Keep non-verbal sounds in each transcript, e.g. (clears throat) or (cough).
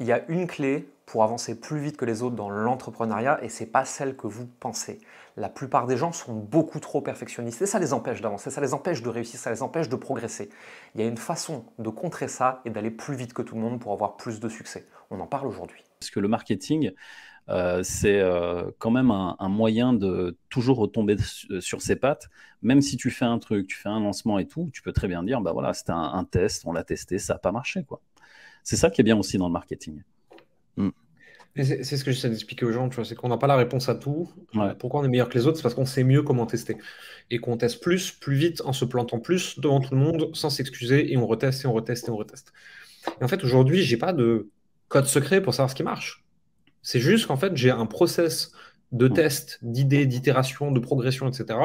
il y a une clé pour avancer plus vite que les autres dans l'entrepreneuriat et c'est pas celle que vous pensez. La plupart des gens sont beaucoup trop perfectionnistes et ça les empêche d'avancer, ça les empêche de réussir, ça les empêche de progresser. Il y a une façon de contrer ça et d'aller plus vite que tout le monde pour avoir plus de succès. On en parle aujourd'hui. Parce que le marketing, euh, c'est euh, quand même un, moyen de toujours retomber euh, sur ses pattes. Même si tu fais un truc, tu fais un lancement et tout, tu peux très bien dire, bah voilà, c'était un, un test, on l'a testé, ça n'a pas marché quoi. C'est ça qui est bien aussi dans le marketing. Mm. C'est ce que j'essaie d'expliquer aux gens, c'est qu'on n'a pas la réponse à tout. Pourquoi on est meilleur que les autres C'est parce qu'on sait mieux comment tester. Et qu'on teste plus, plus vite, en se plantant plus devant tout le monde, sans s'excuser, et on reteste, et on reteste, et on reteste. en fait, aujourd'hui, j'ai pas de code secret pour savoir ce qui marche. C'est juste qu'en fait, j'ai un process de mm. test, d'idées, d'itération, de progression, etc.,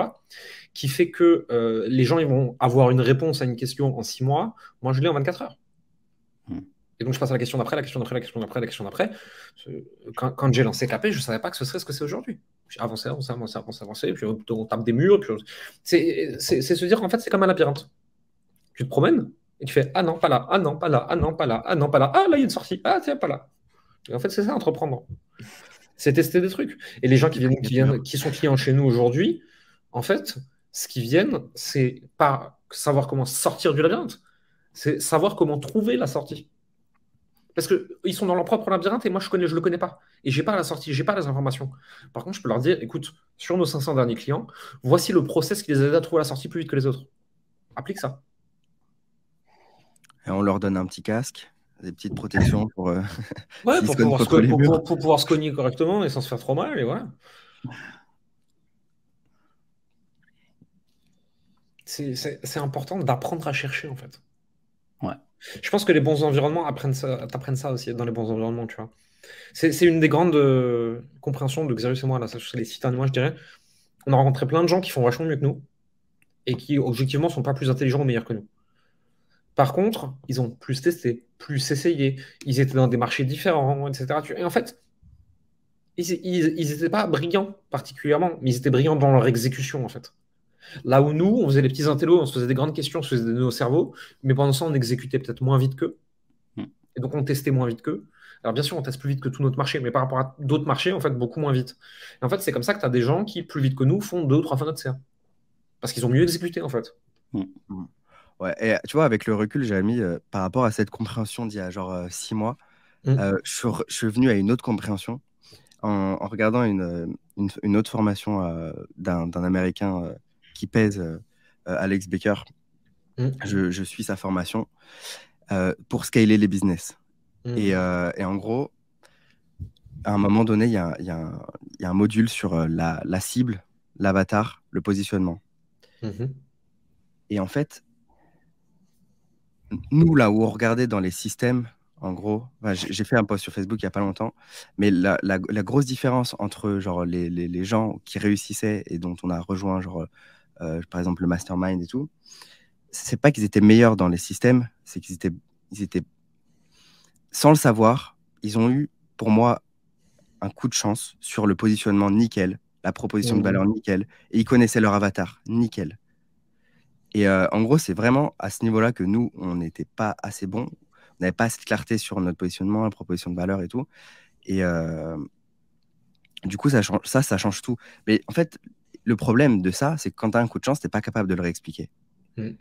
qui fait que euh, les gens ils vont avoir une réponse à une question en six mois. Moi, je l'ai en 24 heures. Et donc, je passe à la question d'après, la question d'après, la question d'après, la question d'après. Quand, j'ai lancé KP, je ne savais pas que ce serait ce que c'est aujourd'hui. J'ai avancé, avancé, avancé, avancé, avancé, puis on tape des murs. Puis c'est, se dire qu'en fait, c'est comme un labyrinthe. Tu te promènes et tu fais Ah non, pas là, ah non, pas là, ah non, pas là, ah non, pas là, ah là, il y a une sortie, ah tiens, pas là. Et en fait, c'est ça, entreprendre. C'est tester des trucs. Et les gens qui, viennent, qui, sont clients chez nous aujourd'hui, en fait, ce qu'ils viennent, c'est pas savoir comment sortir du labyrinthe, c'est savoir comment trouver la sortie. Parce qu'ils sont dans leur propre labyrinthe et moi, je ne je le connais pas. Et j'ai pas la sortie, j'ai pas les informations. Par contre, je peux leur dire, écoute, sur nos 500 derniers clients, voici le process qui les aide à trouver la sortie plus vite que les autres. Applique ça. Et on leur donne un petit casque, des petites protections pour, euh, (laughs) pour, pouvoir, se, cogner correctement et sans se faire trop mal. Et voilà. C'est important d'apprendre à chercher, en fait. Ouais. Je pense que les bons environnements apprennent ça, t'apprennent ça aussi, dans les bons environnements, tu vois. C'est, une des grandes euh, compréhensions de Xerius et moi, là, les citadins. Moi, je dirais. On a rencontré plein de gens qui font vachement mieux que nous et qui, objectivement, sont pas plus intelligents ou meilleurs que nous. Par contre, ils ont plus testé, plus essayé, ils étaient dans des marchés différents, etc. Et en fait, ils n'étaient pas brillants particulièrement, mais ils étaient brillants dans leur exécution, en fait. Là où nous, on faisait les petits intellos, on se faisait des grandes questions, on se faisait des nœuds au mais pendant ça, on exécutait peut-être moins vite qu'eux. Hmm. Et donc, on testait moins vite qu'eux. Alors, bien sûr, on teste plus vite que tout notre marché, mais par rapport à d'autres marchés, en fait, beaucoup moins vite. Et en fait, c'est comme ça que tu as des gens qui, plus vite que nous, font deux ou trois fois notre CA. Parce qu'ils ont mieux exécuté, en fait. Hmm. Hmm. Ouais, et tu vois, avec le recul, j'ai mis euh, par rapport à cette compréhension d'il y a genre euh, six mois, euh, je, suis venu à une autre compréhension en, regardant une, une, autre formation d'un Américain qui pèse euh, euh, Alex Baker. Mm. Je, suis sa formation euh, pour scaler les business. Mm. Et, en gros, à un moment donné, il y, a, un module sur la, cible, l'avatar, le positionnement. Mm-hmm. Et en fait, nous, là où on regardait dans les systèmes, en gros, j'ai fait un post sur Facebook il n'y a pas longtemps, mais la, grosse différence entre genre, les, les, gens qui réussissaient et dont on a rejoint genre, euh, par exemple le mastermind et tout, c'est pas qu'ils étaient meilleurs dans les systèmes, c'est qu'ils étaient, ils étaient, sans le savoir, ils ont eu pour moi un coup de chance sur le positionnement nickel, la proposition de mmh. valeur nickel, et ils connaissaient leur avatar nickel. Et euh, en gros, c'est vraiment à ce niveau-là que nous, on n'était pas assez bons, on n'avait pas assez de clarté sur notre positionnement, la proposition de valeur et tout. Et euh, du coup, ça, ça, ça change tout. Mais en fait, le problème de ça, c'est que quand tu as un coup de chance, tu n'es pas capable de le réexpliquer. Mm.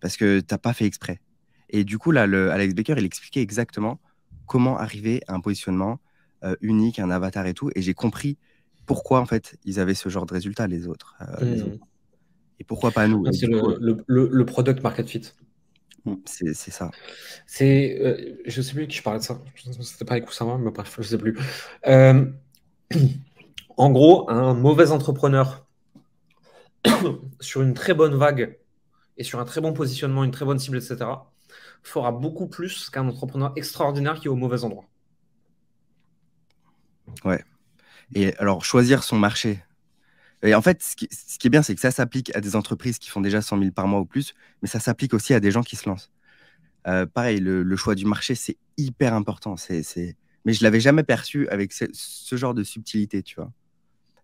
Parce que tu n'as pas fait exprès. Et du coup, là, le, Alex Baker, il expliquait exactement comment arriver à un positionnement euh, unique, un avatar et tout. Et j'ai compris pourquoi, en fait, ils avaient ce genre de résultat, les autres. Euh, mm. Et pourquoi pas nous ah, C'est euh, le, product market fit. Mm, c'est ça. C'est, je sais plus qui je parlais de ça. C'était pas avec Oussama, mais je sais plus. (clears throat) en gros, un mauvais entrepreneur sur une très bonne vague et sur un très bon positionnement, une très bonne cible, etc., fera beaucoup plus qu'un entrepreneur extraordinaire qui est au mauvais endroit. Ouais. Et alors, choisir son marché. Et en fait, ce qui, est bien, c'est que ça s'applique à des entreprises qui font déjà 100 000 par mois ou plus, mais ça s'applique aussi à des gens qui se lancent. Euh, pareil, le, choix du marché, c'est hyper important. C'est, Mais je l'avais jamais perçu avec ce, genre de subtilité, tu vois.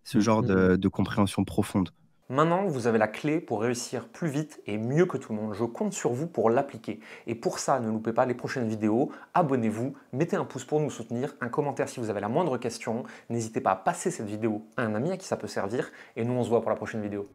Ce mm. genre mm. de compréhension profonde. Maintenant, vous avez la clé pour réussir plus vite et mieux que tout le monde. Je compte sur vous pour l'appliquer. Et pour ça, ne loupez pas les prochaines vidéos, abonnez-vous, mettez un pouce pour nous soutenir, un commentaire si vous avez la moindre question, n'hésitez pas à passer cette vidéo à un ami à qui ça peut servir, et nous on se voit pour la prochaine vidéo.